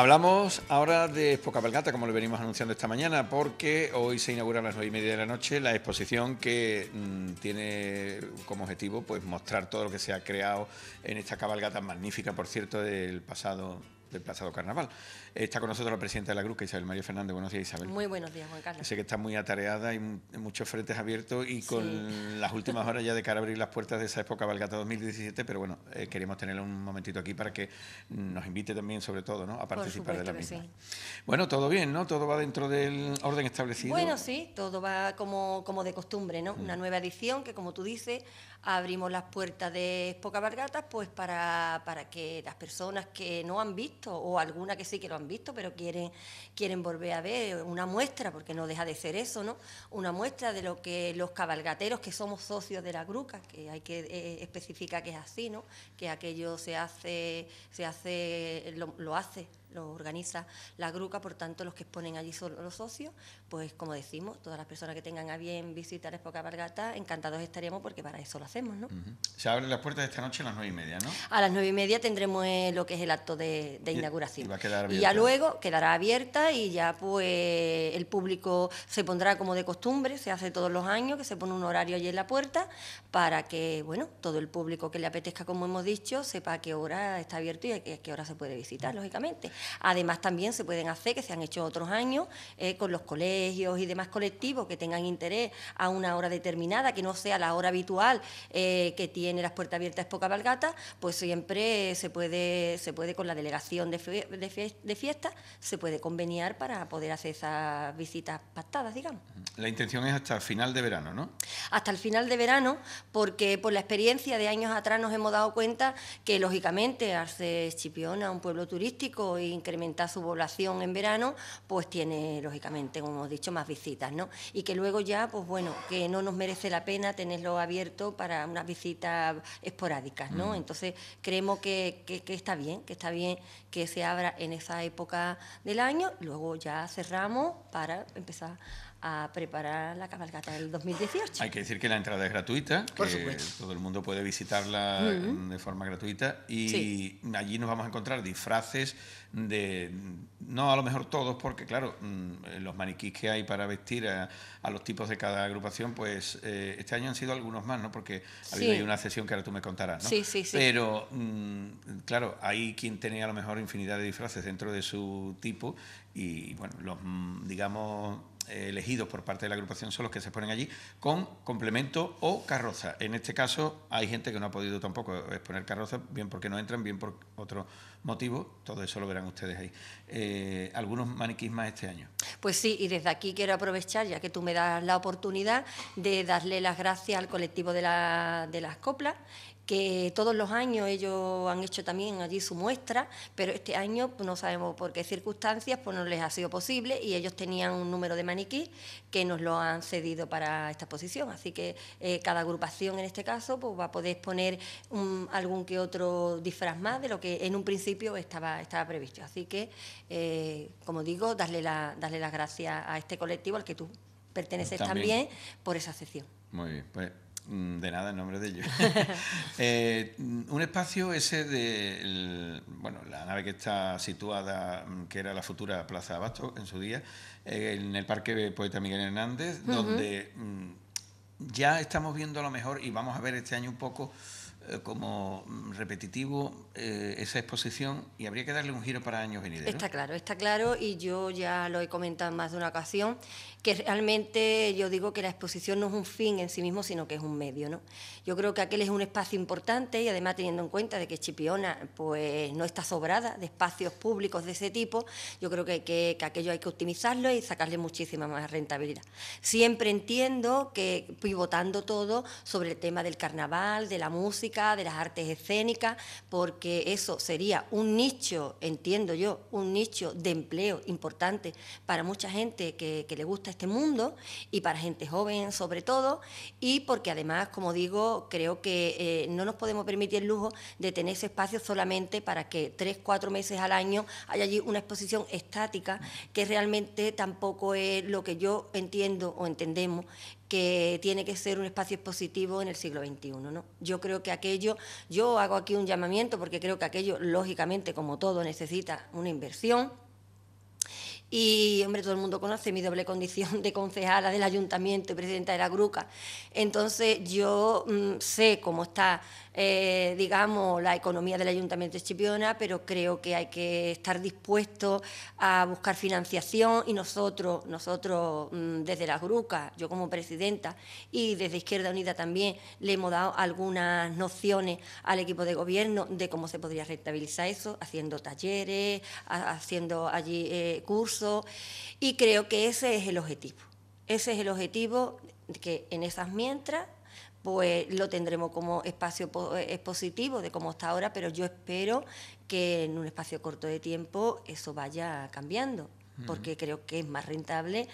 Hablamos ahora de Cabalgata, como lo venimos anunciando esta mañana, porque hoy se inaugura a las nueve y media de la noche la exposición que mm, tiene como objetivo pues, mostrar todo lo que se ha creado en esta cabalgata magnífica, por cierto, del pasado del pasado carnaval. Está con nosotros la presidenta de la Cruz, que Isabel María Fernández. Buenos días, Isabel. Muy buenos días, Juan Carlos. Sé que está muy atareada y muchos frentes abiertos y con las últimas horas ya de cara a abrir las puertas de esa época Valgata 2017, pero bueno, eh, queremos tenerla un momentito aquí para que nos invite también, sobre todo, ¿no? a participar de la misma. Bueno, todo bien, ¿no? Todo va dentro del orden establecido. Bueno, sí, todo va como, como de costumbre, ¿no? Mm. Una nueva edición que, como tú dices, abrimos las puertas de Poca Vargata pues para, que las personas que no han visto, o alguna que sí que lo han visto, pero quieren, quieren volver a ver, una muestra, porque no deja de ser eso, ¿no? Una muestra de lo que los cabalgateros que somos socios de la gruca, que hay que eh, especificar que es así, ¿no? Que aquello se hace, se hace, lo hace lo organiza la gruca, por tanto los que exponen allí son los socios, pues como decimos, todas las personas que tengan a bien visitar Espoca Vargata, encantados estaríamos... porque para eso lo hacemos, ¿no? Se abren las puertas esta noche a las nueve y media, ¿no? A las nueve y media tendremos eh, lo que es el acto de, inauguración. Y, ya luego quedará abierta y ya pues el público se pondrá como de costumbre, se hace todos los años, que se pone un horario allí en la puerta para que, bueno, todo el público que le apetezca, como hemos dicho, sepa a qué hora está abierto y a qué hora se puede visitar, lógicamente. Además, también se pueden hacer, que se han hecho otros años, eh, con los colegios y demás colectivos que tengan interés a una hora determinada, que no sea la hora habitual eh, que tiene las puertas abiertas poca cabalgata, pues siempre se puede, se puede con la delegación de, fiesta, se puede conveniar para poder hacer esas visitas pactadas, digamos. La intención es hasta el final de verano, ¿no? Hasta el final de verano, porque por la experiencia de años atrás nos hemos dado cuenta que, lógicamente, hace Chipiona, un pueblo turístico y incrementar su población en verano, pues tiene, lógicamente, como hemos dicho, más visitas, ¿no? Y que luego ya, pues bueno, que no nos merece la pena tenerlo abierto para unas visitas esporádicas, ¿no? Mm. Entonces, creemos que, que, está bien, que está bien que se abra en esa época del año, luego ya cerramos para empezar a preparar la cabalgata del 2018. Hay que decir que la entrada es gratuita, todo el mundo puede visitarla de forma gratuita y allí nos vamos a encontrar disfraces de, no a lo mejor todos, porque claro, mm, los maniquís que hay para vestir a, los tipos de cada agrupación, pues eh, este año han sido algunos más, ¿no? Porque ha habido una sesión que ahora tú me contarás, ¿no? Sí, sí, sí. Pero mm, claro, hay quien tenía a lo mejor infinidad de disfraces dentro de su tipo y bueno, los mm, digamos elegidos por parte de la agrupación son los que se ponen allí, con complemento o carroza. En este caso hay gente que no ha podido tampoco exponer carroza, bien porque no entran, bien por otro motivo, todo eso lo verán ustedes ahí. Eh, algunos maniquís más este año. Pues sí, y desde aquí quiero aprovechar, ya que tú me das la oportunidad, de darle las gracias al colectivo de, la, de las coplas que todos los años ellos han hecho también allí su muestra, pero este año pues, no sabemos por qué circunstancias pues no les ha sido posible y ellos tenían un número de maniquí que nos lo han cedido para esta exposición. Así que eh, cada agrupación en este caso pues, va a poder exponer algún que otro disfraz más de lo que en un principio estaba, estaba previsto. Así que, eh, como digo, darle, darle las gracias a este colectivo al que tú perteneces también, por esa sesión. Muy bien, pues, Mm, de nada, en nombre de ellos. Eh, mm, un espacio ese de bueno, la nave que está situada, mm, que era la futura Plaza Abasto en su día, eh, en el Parque Poeta Miguel Hernández, donde ya estamos viendo a lo mejor, y vamos a ver este año un poco eh, como repetitivo eh, esa exposición y habría que darle un giro para años venideros. Está claro, está claro y yo ya lo he comentado más de una ocasión, que realmente yo digo que la exposición no es un fin en sí mismo, sino que es un medio. ¿no? Yo creo que aquel es un espacio importante y además teniendo en cuenta de que Chipiona pues, no está sobrada de espacios públicos de ese tipo, yo creo que, que aquello hay que optimizarlo y sacarle muchísima más rentabilidad. Siempre entiendo que pivotando todo sobre el tema del carnaval, de la música, de las artes escénicas, porque eso sería un nicho, entiendo yo, un nicho de empleo importante para mucha gente que, le gusta este mundo y para gente joven sobre todo, y porque además, como digo, creo que eh, no nos podemos permitir el lujo de tener ese espacio solamente para que tres, cuatro meses al año haya allí una exposición estática, que realmente tampoco es lo que yo entiendo o entendemos que tiene que ser un espacio expositivo en el siglo XXI. ¿no? Yo creo que aquí aquello. Yo hago aquí un llamamiento porque creo que aquello, lógicamente, como todo, necesita una inversión. Y, hombre, todo el mundo conoce mi doble condición de concejala del ayuntamiento y presidenta de la Gruca. Entonces, yo mm, sé cómo está, eh, digamos, la economía del ayuntamiento de Chipiona, pero creo que hay que estar dispuesto a buscar financiación y nosotros, nosotros mm, desde la Gruca, yo como presidenta y desde Izquierda Unida también, le hemos dado algunas nociones al equipo de gobierno de cómo se podría rentabilizar eso, haciendo talleres, haciendo allí eh, cursos y creo que ese es el objetivo. Ese es el objetivo que en esas mientras pues lo tendremos como espacio expositivo eh, de cómo está ahora, pero yo espero que en un espacio corto de tiempo eso vaya cambiando, porque creo que es más rentable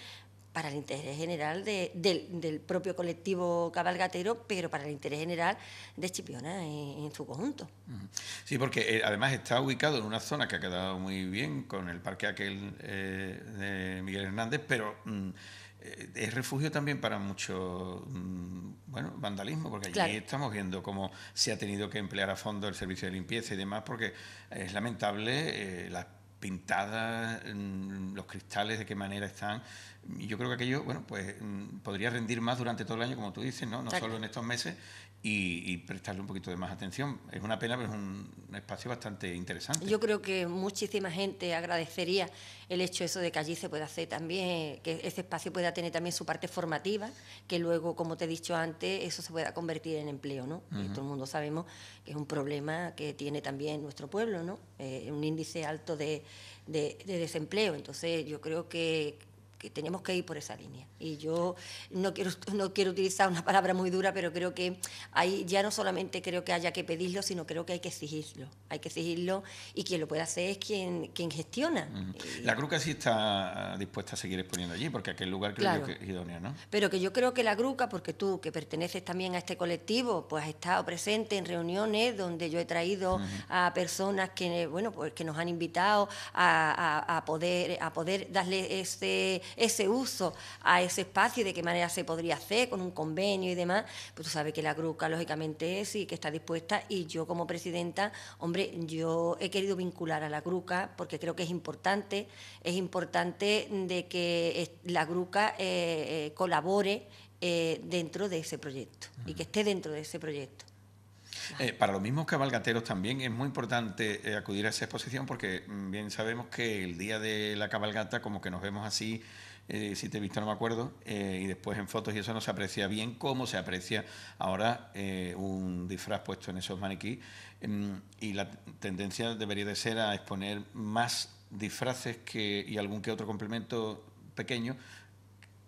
para el interés general del, propio colectivo cabalgatero, pero para el interés general de Chipiona en, su conjunto. Sí, porque eh, además está ubicado en una zona que ha quedado muy bien con el parque aquel eh, de Miguel Hernández, pero... Mm, eh, es refugio también para mucho mm, bueno vandalismo porque allí estamos viendo cómo se ha tenido que emplear a fondo el servicio de limpieza y demás porque es lamentable las pintadas mm, los cristales de qué manera están yo creo que aquello, bueno, pues mm, podría rendir más durante todo el año, como tú dices, ¿no? No solo en estos meses y, prestarle un poquito de más atención. Es una pena, pero es un, espacio bastante interesante. Yo creo que muchísima gente agradecería el hecho eso de que allí se pueda hacer también, que ese espacio pueda tener también su parte formativa, que luego, como te he dicho antes, eso se pueda convertir en empleo, ¿no? Y todo el mundo sabemos que es un problema que tiene también nuestro pueblo, ¿no? Eh, un índice alto de desempleo. Entonces, yo creo que que tenemos que ir por esa línea. Y yo no quiero, no quiero utilizar una palabra muy dura, pero creo que ahí ya no solamente creo que haya que pedirlo, sino creo que hay que exigirlo. Hay que exigirlo y quien lo puede hacer es quien, quien gestiona. La Gruca sí está dispuesta a seguir exponiendo allí, porque aquel lugar creo que es idóneo, ¿no? Pero que yo creo que la Gruca, porque tú que perteneces también a este colectivo, pues has estado presente en reuniones donde yo he traído a personas que, bueno, pues que nos han invitado a, poder, a poder darle ese ese uso a ese espacio y de qué manera se podría hacer con un convenio y demás, pues tú sabes que la Gruca, lógicamente, es y que está dispuesta y yo como presidenta, hombre, yo he querido vincular a la Gruca porque creo que es importante, es importante de que la Gruca eh, eh, colabore eh, dentro de ese proyecto y que esté dentro de ese proyecto. Eh, para los mismos cabalgateros también es muy importante eh, acudir a esa exposición porque mm, bien sabemos que el día de la cabalgata como que nos vemos así, eh, si te he visto no me acuerdo, y después en fotos y eso no se aprecia bien como se aprecia ahora un disfraz puesto en esos maniquí. Mm, y la tendencia debería de ser a exponer más disfraces que, y algún que otro complemento pequeño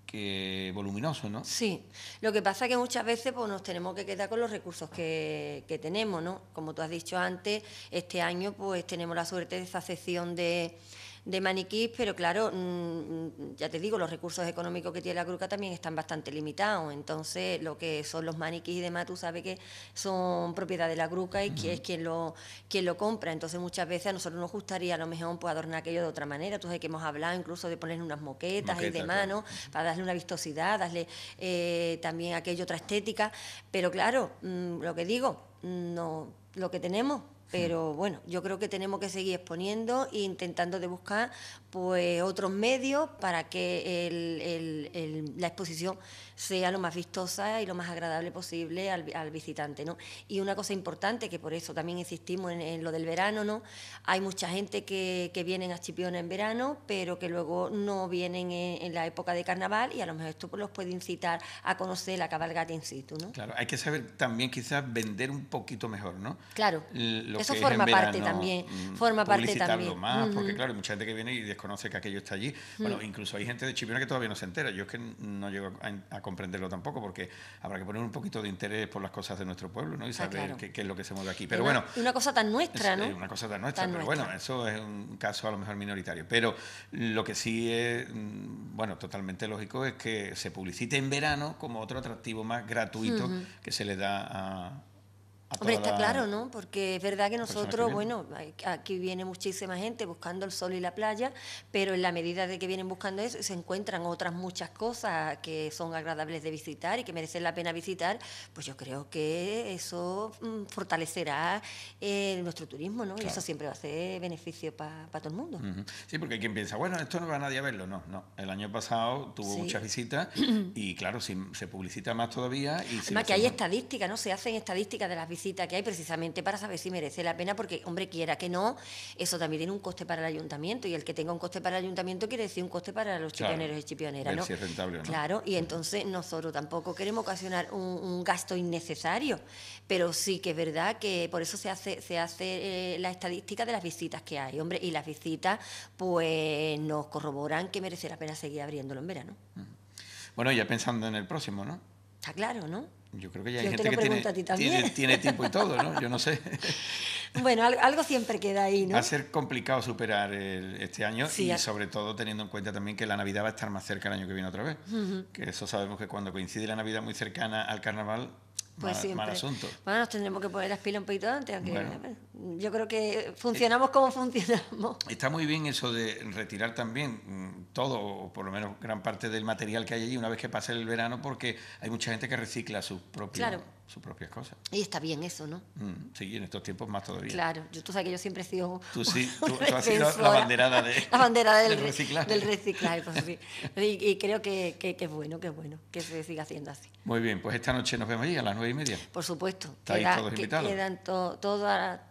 que voluminoso, ¿no? Sí, lo que pasa es que muchas veces pues, nos tenemos que quedar con los recursos que, tenemos, ¿no? Como tú has dicho antes, este año pues tenemos la suerte de esa sesión de, de maniquís, pero claro, mm, mm, ya te digo, los recursos económicos que tiene la gruca también están bastante limitados. Entonces, lo que son los maniquís y demás, tú sabes que son propiedad de la gruca y que es quien lo, quien lo compra. Entonces, muchas veces a nosotros nos gustaría a lo mejor pues, adornar aquello de otra manera. Entonces, que hemos hablado incluso de poner unas moquetas de y mano Para darle una vistosidad, darle eh, también aquello otra estética. Pero claro, mm, lo que digo, no, lo que tenemos pero bueno, yo creo que tenemos que seguir exponiendo e intentando de buscar pues otros medios para que la exposición sea lo más vistosa y lo más agradable posible al, visitante. ¿no? Y una cosa importante, que por eso también insistimos en, lo del verano, ¿no? hay mucha gente que, viene a Chipiona en verano, pero que luego no vienen en, la época de carnaval y a lo mejor esto pues, los puede incitar a conocer la cabalgata in situ. ¿no? Claro, hay que saber también quizás vender un poquito mejor, ¿no? Claro, eso mm, forma, parte también, forma parte también. más, porque claro, mucha gente que viene y conoce que aquello está allí. Mm. Bueno, incluso hay gente de Chipiona que todavía no se entera. Yo es que no llego a, comprenderlo tampoco, porque habrá que poner un poquito de interés por las cosas de nuestro pueblo, ¿no? Y ah, saber qué, es lo que se mueve aquí. Pero una, bueno. Una cosa tan nuestra, ¿no? Una cosa tan nuestra, pero bueno, eso es un caso a lo mejor minoritario. Pero lo que sí es, mm, bueno, totalmente lógico es que se publicite en verano como otro atractivo más gratuito que se le da a, Hombre, está claro, ¿no? Porque es verdad que nosotros, bueno, aquí viene muchísima gente buscando el sol y la playa, pero en la medida de que vienen buscando eso, se encuentran otras muchas cosas que son agradables de visitar y que merecen la pena visitar, pues yo creo que eso mm, fortalecerá eh, nuestro turismo, ¿no? Y eso siempre va a ser beneficio para todo el mundo. Sí, porque hay quien piensa, bueno, esto no va a nadie a verlo. No, no. El año pasado tuvo muchas visitas y, claro, si se publicita más todavía. Y Además, que hay estadísticas, ¿no? Se hacen estadísticas de las visitas que hay precisamente para saber si merece la pena, porque, hombre, quiera que no, eso también tiene un coste para el ayuntamiento y el que tenga un coste para el ayuntamiento quiere decir un coste para los chipioneros y chipioneras, ¿no? rentable, Claro, y entonces nosotros tampoco queremos ocasionar un, gasto innecesario, pero sí que es verdad que por eso se hace, se hace eh, la estadística de las visitas que hay, hombre, y las visitas pues nos corroboran que merece la pena seguir abriéndolo en verano. Bueno, ya pensando en el próximo, ¿no? Está claro, ¿no? Yo creo que ya hay Yo gente que tiene, tiene, tiempo y todo, ¿no? Yo no sé. Bueno, algo siempre queda ahí, ¿no? Va a ser complicado superar este año y sobre todo teniendo en cuenta también que la Navidad va a estar más cerca el año que viene otra vez. Que eso sabemos que cuando coincide la Navidad muy cercana al carnaval, pues mal, mal asunto. Bueno, nos tendremos que poner las pilas un poquito antes. Aunque yo creo que eh, funcionamos como funcionamos. Está muy bien eso de retirar también mm, todo, o por lo menos gran parte del material que hay allí una vez que pase el verano, porque hay mucha gente que recicla sus propias sus propias cosas. Y está bien eso, ¿no? Mm, sí, en estos tiempos más todavía. Claro, tú sabes que yo siempre he sido. Tú has sido la banderada, del, reciclar pues y, creo que, es bueno, que bueno que se siga haciendo así. Muy bien, pues esta noche nos vemos allí a las nueve y media. Por supuesto. Estáis todos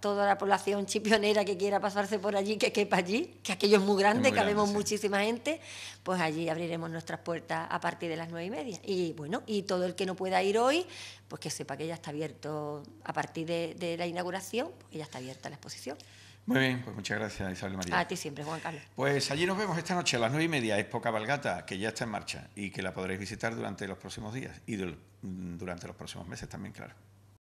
todo, toda la población chipionera que quiera pasarse por allí, que quepa allí, que aquello es muy grande, que vemos muchísima gente, pues allí abriremos nuestras puertas a partir de las nueve y media. Y bueno, y todo el que no pueda ir hoy, pues que sepa que ya está abierto a partir de, la inauguración, pues ya está abierta la exposición. Muy bien, pues muchas gracias Isabel María. A ti siempre, Juan Carlos. Pues allí nos vemos esta noche a las nueve y media, Expo Cabalgata, que ya está en marcha y que la podréis visitar durante los próximos días y durante los próximos meses también, claro.